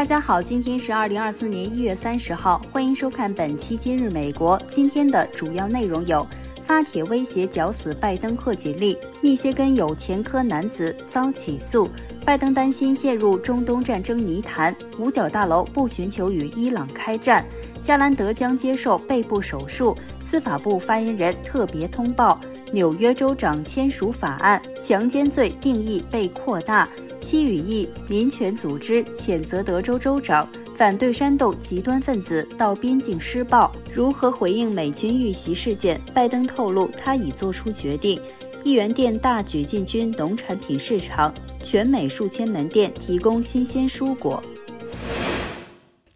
大家好，今天是二零二四年一月三十号，欢迎收看本期《今日美国》。今天的主要内容有：发帖威胁绞死拜登贺锦丽；密歇根有前科男子遭起诉；拜登担心陷入中东战争泥潭；五角大楼不寻求与伊朗开战；加兰德将接受背部手术；司法部发言人特别通报；纽约州长签署法案，强奸罪定义被扩大。西语裔民权组织谴责德州州长反对煽动极端分子到边境施暴。如何回应美军遇袭事件？拜登透露，他已做出决定。一元店大举进军农产品市场，全美数千门店提供新鲜蔬果。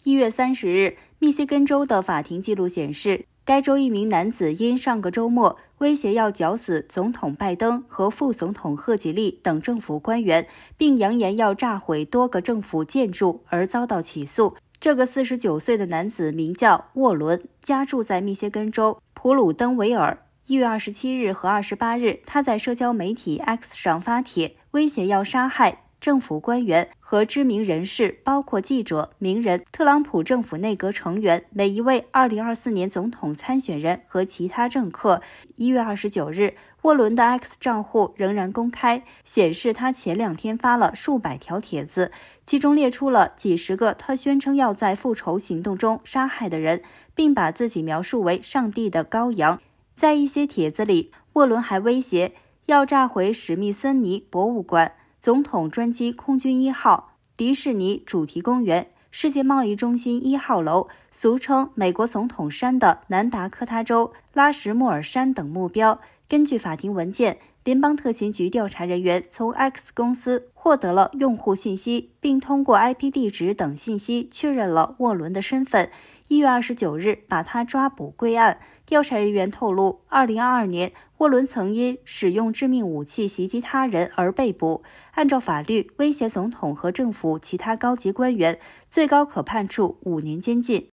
一月三十日，密歇根州的法庭记录显示，该州一名男子因上个周末。威胁要绞死总统拜登和副总统贺吉利等政府官员，并扬言要炸毁多个政府建筑，而遭到起诉。这个四十九岁的男子名叫沃伦，家住在密歇根州普鲁登维尔。一月二十七日和二十八日，他在社交媒体 X 上发帖，威胁要杀害。政府官员和知名人士，包括记者、名人、特朗普政府内阁成员、每一位2024年总统参选人和其他政客。一月二十九日，沃伦的 X 账户仍然公开显示，他前两天发了数百条帖子，其中列出了几十个他宣称要在复仇行动中杀害的人，并把自己描述为上帝的羔羊。在一些帖子里，沃伦还威胁要炸毁史密森尼博物馆。总统专机、空军一号、迪士尼主题公园、世界贸易中心一号楼（俗称美国总统山）的南达科他州拉什莫尔山等目标，根据法庭文件。联邦特勤局调查人员从 X 公司获得了用户信息，并通过 IP 地址等信息确认了沃伦的身份。一月二十九日，把他抓捕归案。调查人员透露，二零二二年沃伦曾因使用致命武器袭击他人而被捕。按照法律，威胁总统和政府其他高级官员，最高可判处五年监禁。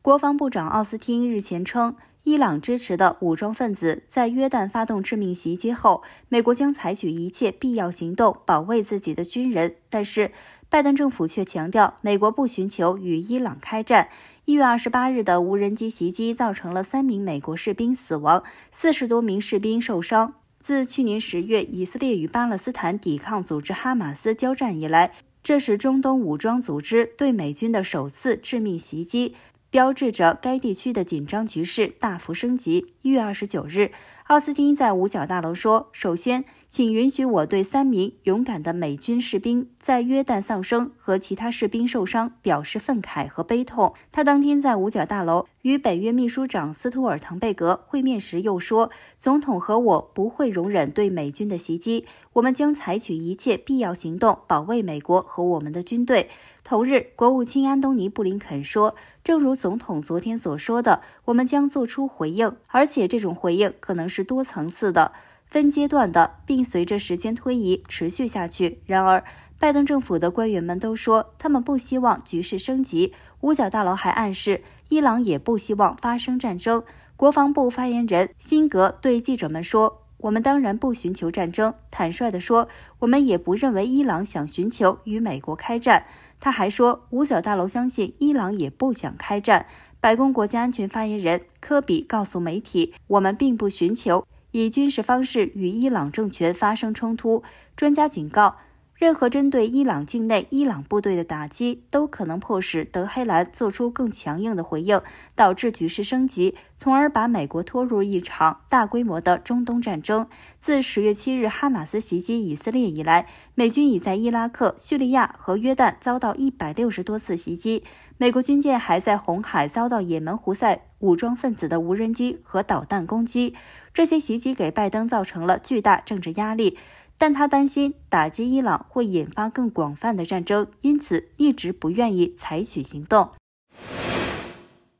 国防部长奥斯汀日前称。伊朗支持的武装分子在约旦发动致命袭击后，美国将采取一切必要行动保卫自己的军人。但是，拜登政府却强调，美国不寻求与伊朗开战。一月二十八日的无人机袭击造成了三名美国士兵死亡，四十多名士兵受伤。自去年十月以色列与巴勒斯坦抵抗组织哈马斯交战以来，这是中东武装组织对美军的首次致命袭击。标志着该地区的紧张局势大幅升级。一月二十九日，奥斯汀在五角大楼说：“首先，请允许我对三名勇敢的美军士兵在约旦丧生和其他士兵受伤表示愤慨和悲痛。”他当天在五角大楼与北约秘书长斯图尔滕贝格会面时又说：“总统和我不会容忍对美军的袭击，我们将采取一切必要行动保卫美国和我们的军队。”同日，国务卿安东尼·布林肯说：“正如总统昨天所说的，我们将做出回应，而且这种回应可能是多层次的、分阶段的，并随着时间推移持续下去。”然而，拜登政府的官员们都说，他们不希望局势升级。五角大楼还暗示，伊朗也不希望发生战争。国防部发言人辛格对记者们说。我们当然不寻求战争。坦率地说，我们也不认为伊朗想寻求与美国开战。他还说，五角大楼相信伊朗也不想开战。白宫国家安全发言人科比告诉媒体：“我们并不寻求以军事方式与伊朗政权发生冲突。”专家警告。任何针对伊朗境内伊朗部队的打击，都可能迫使德黑兰做出更强硬的回应，导致局势升级，从而把美国拖入一场大规模的中东战争。自十月七日哈马斯袭击以色列以来，美军已在伊拉克、叙利亚和约旦遭到一百六十多次袭击。美国军舰还在红海遭到也门胡塞武装分子的无人机和导弹攻击。这些袭击给拜登造成了巨大政治压力。但他担心打击伊朗会引发更广泛的战争，因此一直不愿意采取行动。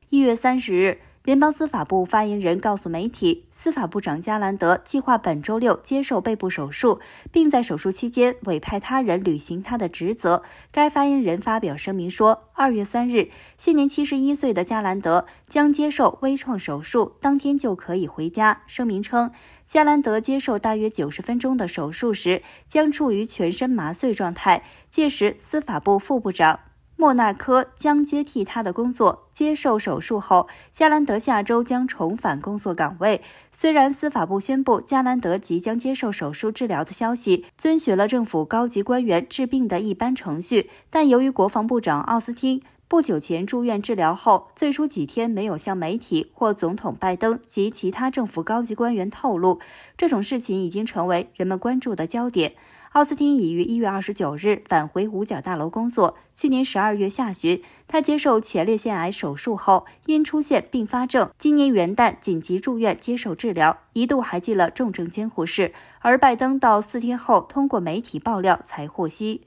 一月三十日，联邦司法部发言人告诉媒体，司法部长加兰德计划本周六接受背部手术，并在手术期间委派他人履行他的职责。该发言人发表声明说，二月三日，现年七十一岁的加兰德将接受微创手术，当天就可以回家。声明称。加兰德接受大约九十分钟的手术时，将处于全身麻醉状态。届时，司法部副部长莫纳科将接替他的工作。接受手术后，加兰德下周将重返工作岗位。虽然司法部宣布加兰德即将接受手术治疗的消息，遵循了政府高级官员治病的一般程序，但由于国防部长奥斯汀。不久前住院治疗后，最初几天没有向媒体或总统拜登及其他政府高级官员透露这种事情，已经成为人们关注的焦点。奥斯汀已于一月二十九日返回五角大楼工作。去年十二月下旬，他接受前列腺癌手术后，因出现并发症，今年元旦紧急住院接受治疗，一度还进了重症监护室。而拜登到四天后，通过媒体爆料才获悉。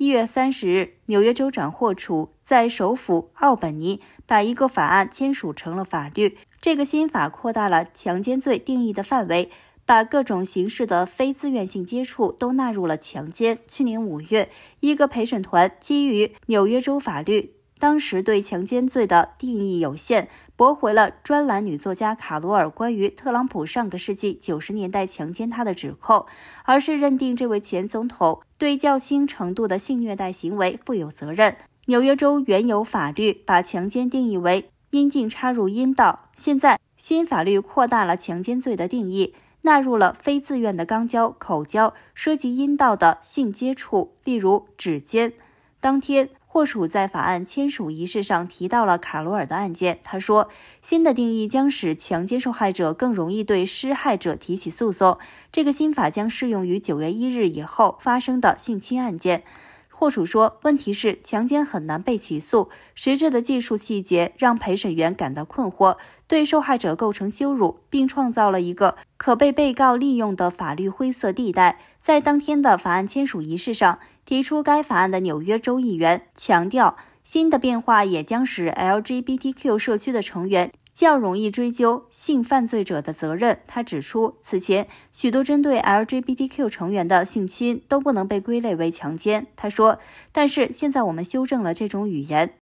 一月三十日，纽约州长霍楚在首府奥本尼把一个法案签署成了法律。这个新法扩大了强奸罪定义的范围，把各种形式的非自愿性接触都纳入了强奸。去年五月，一个陪审团基于纽约州法律。当时对强奸罪的定义有限，驳回了专栏女作家卡罗尔关于特朗普上个世纪九十年代强奸她的指控，而是认定这位前总统对较轻程度的性虐待行为负有责任。纽约州原有法律把强奸定义为阴茎插入阴道，现在新法律扩大了强奸罪的定义，纳入了非自愿的肛交、口交、涉及阴道的性接触，例如指尖。当天。霍楚在法案签署仪式上提到了卡罗尔的案件。他说，新的定义将使强奸受害者更容易对施害者提起诉讼。这个新法将适用于九月一日以后发生的性侵案件。霍楚说，问题是强奸很难被起诉，实质的技术细节让陪审员感到困惑，对受害者构成羞辱，并创造了一个可被被告利用的法律灰色地带。在当天的法案签署仪式上。提出该法案的纽约州议员强调，新的变化也将使 LGBTQ 社区的成员较容易追究性犯罪者的责任。他指出，此前许多针对 LGBTQ 成员的性侵都不能被归类为强奸。他说：“但是现在我们修正了这种语言。”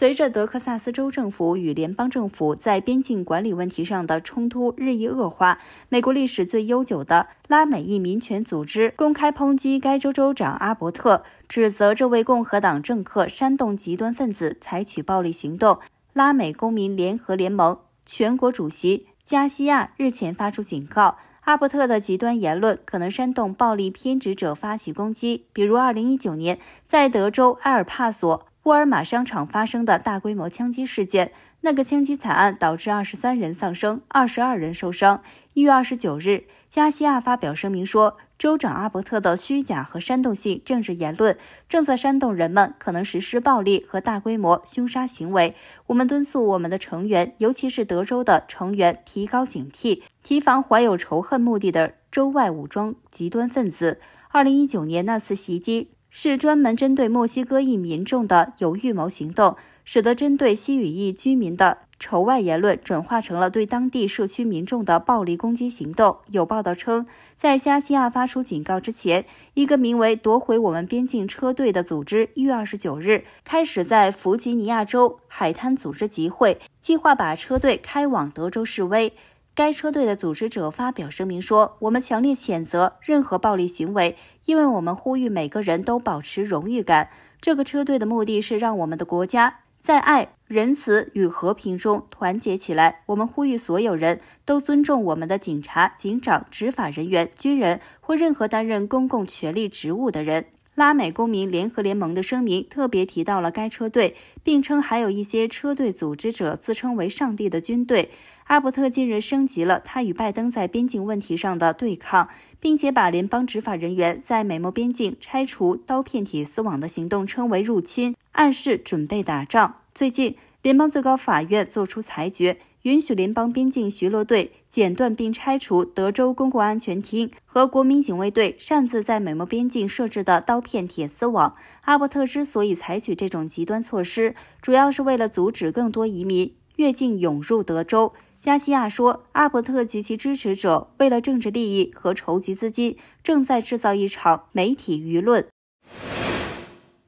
随着德克萨斯州政府与联邦政府在边境管理问题上的冲突日益恶化，美国历史最悠久的拉美裔民权组织公开抨击该州州长阿伯特，指责这位共和党政客煽动极端分子采取暴力行动。拉美公民联合联盟全国主席加西亚日前发出警告，阿伯特的极端言论可能煽动暴力偏执者发起攻击，比如2019年在德州埃尔帕索。沃尔玛商场发生的大规模枪击事件，那个枪击惨案导致二十三人丧生，二十二人受伤。一月二十九日，加西亚发表声明说，州长阿伯特的虚假和煽动性政治言论正在煽动人们可能实施暴力和大规模凶杀行为。我们敦促我们的成员，尤其是德州的成员，提高警惕，提防怀有仇恨目的的州外武装极端分子。二零一九年那次袭击。是专门针对墨西哥裔民众的有预谋行动，使得针对西语裔居民的仇外言论转化成了对当地社区民众的暴力攻击行动。有报道称，在加西亚发出警告之前，一个名为“夺回我们边境车队”的组织，一月二十九日开始在弗吉尼亚州海滩组织集会，计划把车队开往德州示威。该车队的组织者发表声明说：“我们强烈谴责任何暴力行为，因为我们呼吁每个人都保持荣誉感。这个车队的目的是让我们的国家在爱、仁慈与和平中团结起来。我们呼吁所有人都尊重我们的警察、警长、执法人员、军人或任何担任公共权力职务的人。”拉美公民联合联盟的声明特别提到了该车队，并称还有一些车队组织者自称为“上帝的军队”。阿伯特近日升级了他与拜登在边境问题上的对抗，并且把联邦执法人员在美墨边境拆除刀片铁丝网的行动称为入侵，暗示准备打仗。最近，联邦最高法院作出裁决，允许联邦边境巡逻队剪断并拆除德州公共安全厅和国民警卫队擅自在美墨边境设置的刀片铁丝网。阿伯特之所以采取这种极端措施，主要是为了阻止更多移民越境涌入德州。加西亚说：“阿伯特及其支持者为了政治利益和筹集资金，正在制造一场媒体舆论。”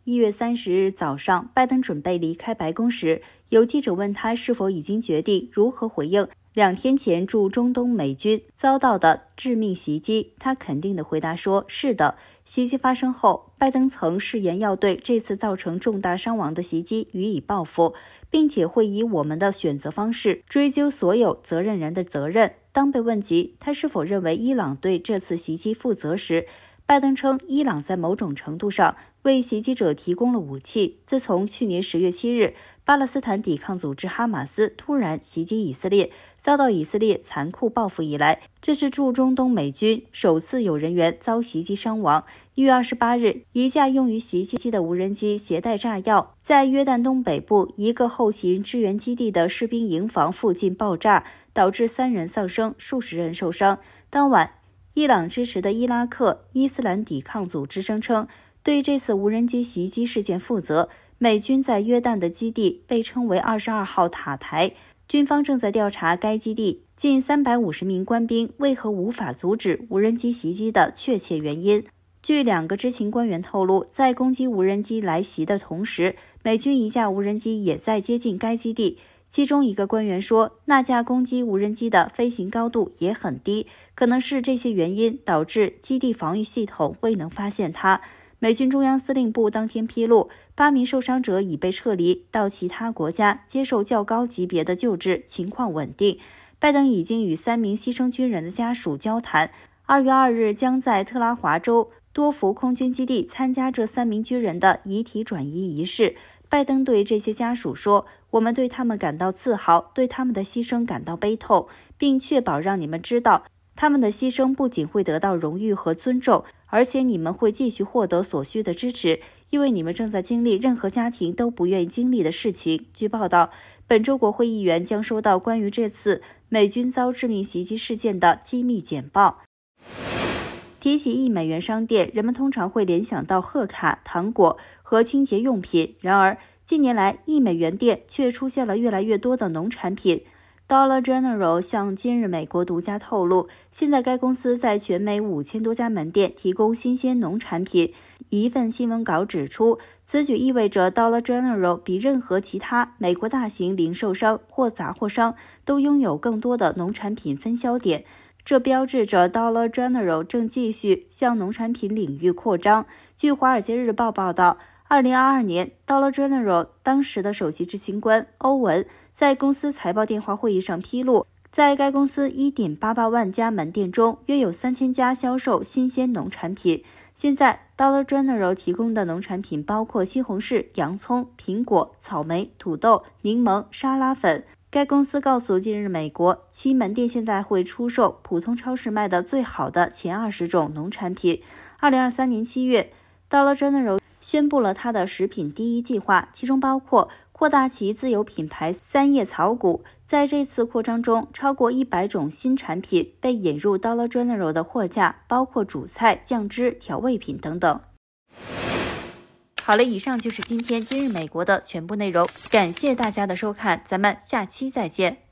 一月三十日早上，拜登准备离开白宫时，有记者问他是否已经决定如何回应两天前驻中东美军遭到的致命袭击，他肯定地回答说：“是的。”袭击发生后，拜登曾誓言要对这次造成重大伤亡的袭击予以报复，并且会以我们的选择方式追究所有责任人的责任。当被问及他是否认为伊朗对这次袭击负责时，拜登称，伊朗在某种程度上为袭击者提供了武器。自从去年十月七日，巴勒斯坦抵抗组织哈马斯突然袭击以色列。遭到以色列残酷报复以来，这是驻中东美军首次有人员遭袭击伤亡。一月二十八日，一架用于袭击机的无人机携带炸药，在约旦东北部一个后勤支援基地的士兵营房附近爆炸，导致三人丧生，数十人受伤。当晚，伊朗支持的伊拉克伊斯兰抵抗组织声称对这次无人机袭击事件负责。美军在约旦的基地被称为“二十二号塔台”。军方正在调查该基地近三百五十名官兵为何无法阻止无人机袭击的确切原因。据两个知情官员透露，在攻击无人机来袭的同时，美军一架无人机也在接近该基地。其中一个官员说，那架攻击无人机的飞行高度也很低，可能是这些原因导致基地防御系统未能发现它。美军中央司令部当天披露，八名受伤者已被撤离到其他国家接受较高级别的救治，情况稳定。拜登已经与三名牺牲军人的家属交谈，二月二日将在特拉华州多福空军基地参加这三名军人的遗体转移仪式。拜登对这些家属说：“我们对他们感到自豪，对他们的牺牲感到悲痛，并确保让你们知道。”他们的牺牲不仅会得到荣誉和尊重，而且你们会继续获得所需的支持，因为你们正在经历任何家庭都不愿意经历的事情。据报道，本周国会议员将收到关于这次美军遭致命袭击事件的机密简报。提起一美元商店，人们通常会联想到贺卡、糖果和清洁用品。然而，近年来一美元店却出现了越来越多的农产品。Dollar General 向《今日美国》独家透露，现在该公司在全美五千多家门店提供新鲜农产品。一份新闻稿指出，此举意味着 Dollar General 比任何其他美国大型零售商或杂货商都拥有更多的农产品分销点。这标志着 Dollar General 正继续向农产品领域扩张。据《华尔街日报》报道，二零二二年，Dollar General 当时的首席执行官欧文。在公司财报电话会议上披露，在该公司1.88万家门店中，约有3000家销售新鲜农产品。现在，Dollar General 提供的农产品包括西红柿、洋葱、苹果、草莓、土豆、柠檬、沙拉粉。该公司告诉，近日美国其门店现在会出售普通超市卖的最好的前二十种农产品。2023年7月，Dollar General 宣布了他的食品第一计划，其中包括。扩大其自有品牌三叶草谷，在这次扩张中，超过一百种新产品被引入 Dollar General 的货架，包括主菜、酱汁、调味品等等。好了，以上就是今天今日美国的全部内容，感谢大家的收看，咱们下期再见。